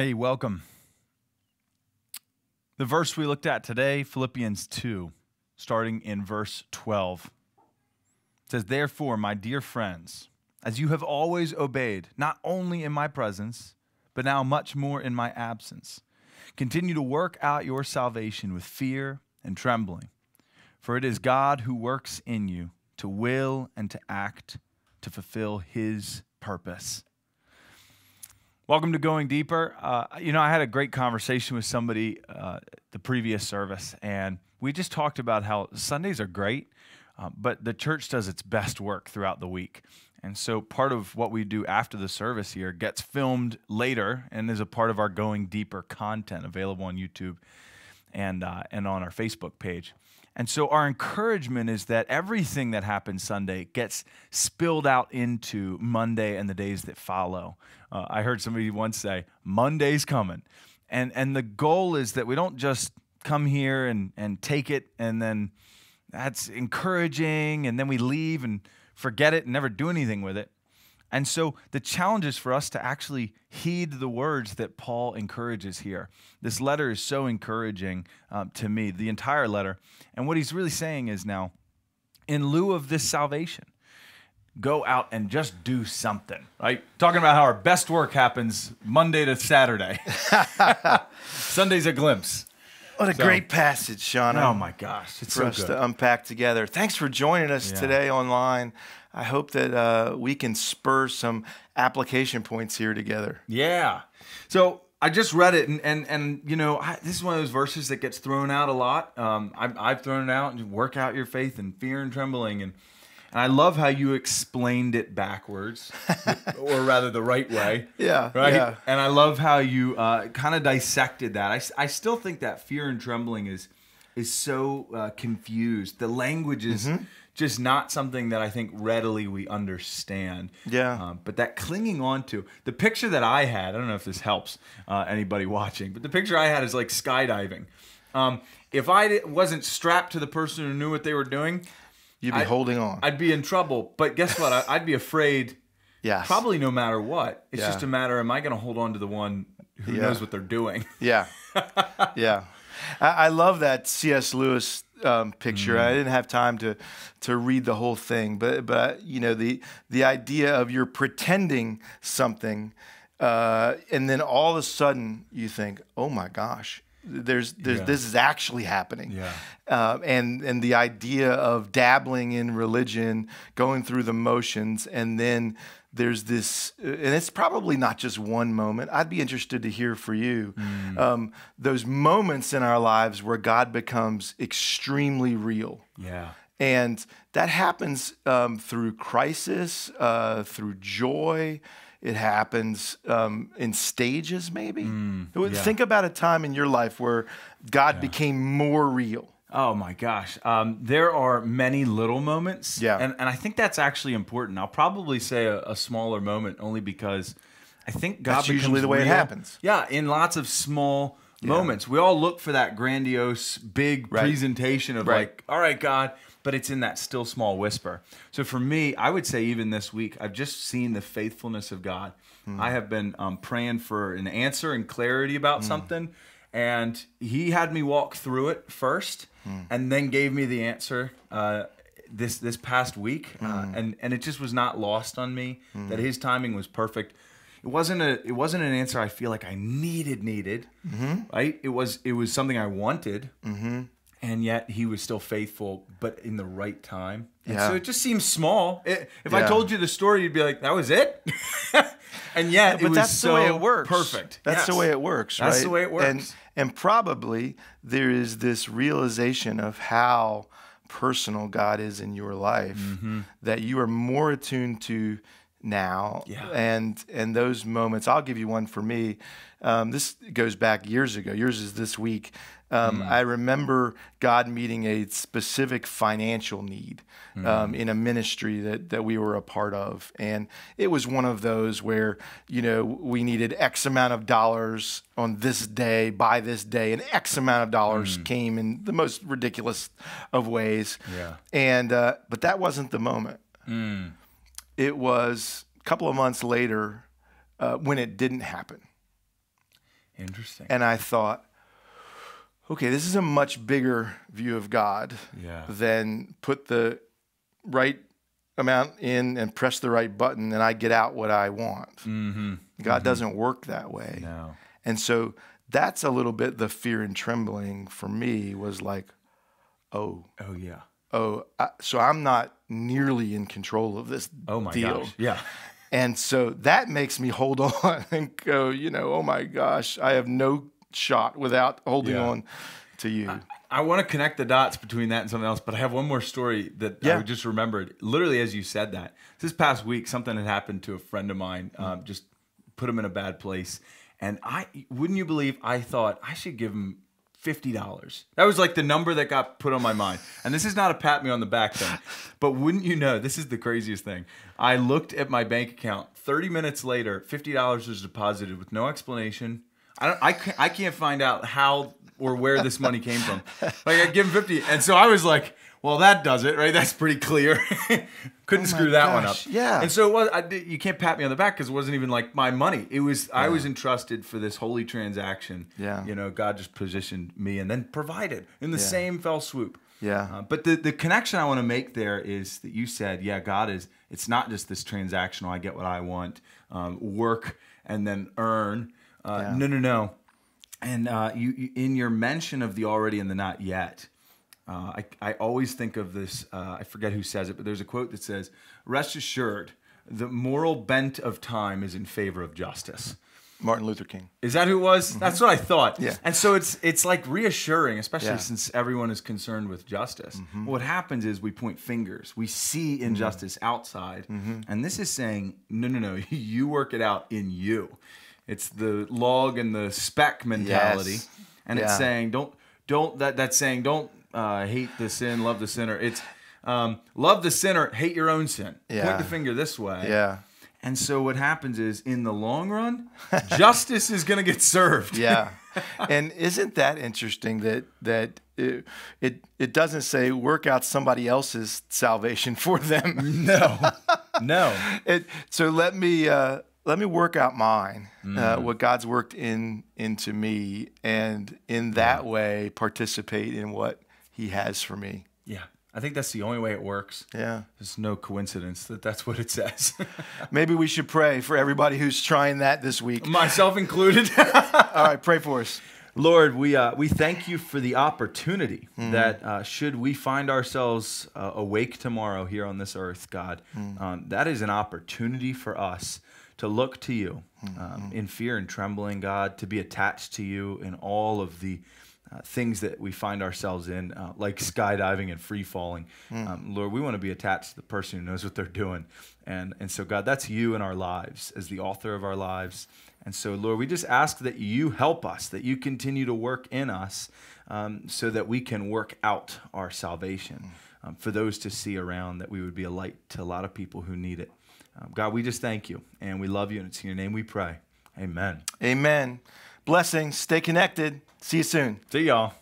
Hey, welcome. The verse we looked at today, Philippians 2, starting in verse 12, says, Therefore, my dear friends, as you have always obeyed, not only in my presence, but now much more in my absence, continue to work out your salvation with fear and trembling. For it is God who works in you to will and to act to fulfill his purpose. Welcome to Going Deeper. Uh, you know, I had a great conversation with somebody uh, the previous service, and we just talked about how Sundays are great, uh, but the church does its best work throughout the week. And so part of what we do after the service here gets filmed later and is a part of our Going Deeper content available on YouTube and, uh, and on our Facebook page. And so our encouragement is that everything that happens Sunday gets spilled out into Monday and the days that follow. Uh, I heard somebody once say, Monday's coming. And, and the goal is that we don't just come here and, and take it and then that's encouraging and then we leave and forget it and never do anything with it. And so the challenge is for us to actually heed the words that Paul encourages here. This letter is so encouraging um, to me, the entire letter. And what he's really saying is now, in lieu of this salvation, go out and just do something. Right? Talking about how our best work happens Monday to Saturday. Sunday's a glimpse. What a so, great passage, Sean. Oh my gosh, it's for so us good. to unpack together. Thanks for joining us yeah. today online. I hope that uh, we can spur some application points here together. Yeah. So I just read it, and and, and you know, I, this is one of those verses that gets thrown out a lot. Um, I've, I've thrown it out and work out your faith in fear and trembling, and and I love how you explained it backwards, or rather the right way. Yeah. Right. Yeah. And I love how you uh, kind of dissected that. I I still think that fear and trembling is is so uh, confused. The language is mm-hmm. just not something that I think readily we understand. Yeah. Um, but that clinging on to the picture that I had, I don't know if this helps uh, anybody watching, but the picture I had is like skydiving. Um, if I wasn't strapped to the person who knew what they were doing, you'd be I'd, holding on. I'd be in trouble. But guess what? I, would be afraid. Yes. Probably no matter what. It's yeah. just a matter am I going to hold on to the one who yeah. knows what they're doing? Yeah. yeah. I, I love that C.S. Lewis um, picture. Mm. I didn't have time to to read the whole thing, but but you know the the idea of you're pretending something, uh, and then all of a sudden you think, oh my gosh, there's, there's yeah. this is actually happening. Yeah. Uh, and and the idea of dabbling in religion, going through the motions, and then there's this, uh, and it's probably not just one moment. I'd be interested to hear for you mm. um, those moments in our lives where God becomes extremely real. Yeah. And that happens um, through crisis, uh, through joy. It happens um, in stages, maybe. Mm, yeah. Think about a time in your life where God yeah. became more real. Oh my gosh. Um, there are many little moments. Yeah. And, and I think that's actually important. I'll probably say a, a smaller moment only because I think God that's usually the way real. it happens. Yeah, in lots of small yeah. moments. We all look for that grandiose big right. presentation of right. like, all right, God, but it's in that still small whisper. So for me, I would say even this week, I've just seen the faithfulness of God. Mm. I have been um, praying for an answer and clarity about mm. something and he had me walk through it first, mm. and then gave me the answer uh, this this past week, mm. uh, hmm. and and it just was not lost on me mm. that his timing was perfect. It wasn't a it wasn't an answer I feel like I needed needed. Mm-hmm. Right? It was it was something I wanted. Mm-hmm and yet he was still faithful, but in the right time. And yeah. so it just seems small. It, if yeah. I told you the story, you'd be like, "That was it." and yet, but that's so the way it works. Perfect. That's yes. the way it works. Right? That's the way it works. And, and probably there is this realization of how personal God is in your life mm-hmm. that you are more attuned to now. Yeah. And and those moments, I'll give you one for me. Um, this goes back years ago. Yours is this week. Um, mm. I remember God meeting a specific financial need mm. um, mm. in a ministry that that we were a part of, and it was one of those where you know we needed X amount of dollars on this day by this day, and X amount of dollars mm. came in the most ridiculous of ways. Yeah. And uh, but that wasn't the moment. Mm it was a couple of months later uh, when it didn't happen. Interesting. And I thought, okay, this is a much bigger view of God yeah. than put the right amount in and press the right button and I get out what I want. Mm -hmm. God mm -hmm. doesn't work that way. No. And so that's a little bit the fear and trembling for me was like, oh. Oh, yeah oh, I, so I'm not nearly in control of this oh my deal. Gosh. Yeah. And so that makes me hold on and go, you know, oh my gosh, I have no shot without holding yeah. on to you. I, I want to connect the dots between that and something else, but I have one more story that yeah. I just remembered. Literally, as you said that, this past week, something had happened to a friend of mine, hmm. um, just put him in a bad place. And I, wouldn't you believe, I thought I should give him $50. That was like the number that got put on my mind. And this is not a pat me on the back thing, but wouldn't you know, this is the craziest thing. I looked at my bank account 30 minutes later, $50 was deposited with no explanation. I don't, I can't, I can't find out how or where this money came from. Like I give him 50. And so I was like, well, that does it, right? That's pretty clear. Couldn't oh screw that gosh. one up. Yeah. And so it was, I, you can't pat me on the back because it wasn't even like my money. It was yeah. I was entrusted for this holy transaction. Yeah. You know, God just positioned me and then provided in the yeah. same fell swoop. Yeah. Uh, but the, the connection I want to make there is that you said, yeah, God is, it's not just this transactional, I get what I want, um, work and then earn. Uh, yeah. No, no, no. And uh, you, you, in your mention of the already and the not yet, uh, I, I always think of this, uh, I forget who says it, but there's a quote that says, Rest assured, the moral bent of time is in favor of justice. Martin Luther King. Is that who it was? Mm-hmm. That's what I thought. Yeah. And so it's it's like reassuring, especially yeah. since everyone is concerned with justice. Mm-hmm. What happens is we point fingers. We see mm-hmm. injustice mm-hmm. outside. And this is saying, no, no, no, you work it out in you. It's the log and the spec mentality. Yes. And yeah. it's saying, don't don't that that's saying don't uh, hate the sin, love the sinner. It's um, love the sinner, hate your own sin. Yeah. Point the finger this way. Yeah. And so what happens is, in the long run, justice is going to get served. yeah. And isn't that interesting that that it, it it doesn't say work out somebody else's salvation for them? no. No. It, so let me uh, let me work out mine, uh, mm. uh, what God's worked in into me, and in that way participate in what he has for me. Yeah. I think that's the only way it works. Yeah. There's no coincidence that that's what it says. Maybe we should pray for everybody who's trying that this week, myself included. All right, pray for us. Lord, we, uh, we thank you for the opportunity mm. that uh, should we find ourselves uh, awake tomorrow here on this earth, God, mm. um, that is an opportunity for us to look to you hmm, um, mm-hmm. in fear and trembling, God, to be attached to you in all of the uh, things that we find ourselves in, uh, like skydiving and free falling. Mm. Um, Lord, we want to be attached to the person who knows what they're doing. And, and so, God, that's you in our lives as the author of our lives. And so, Lord, we just ask that you help us, that you continue to work in us um, so that we can work out our salvation hmm. um, for those to see around, that we would be a light to a lot of people who need it. Um, God, we just thank you and we love you. And it's in your name we pray. Amen. Amen. Blessings. Stay connected. See you soon. See y'all.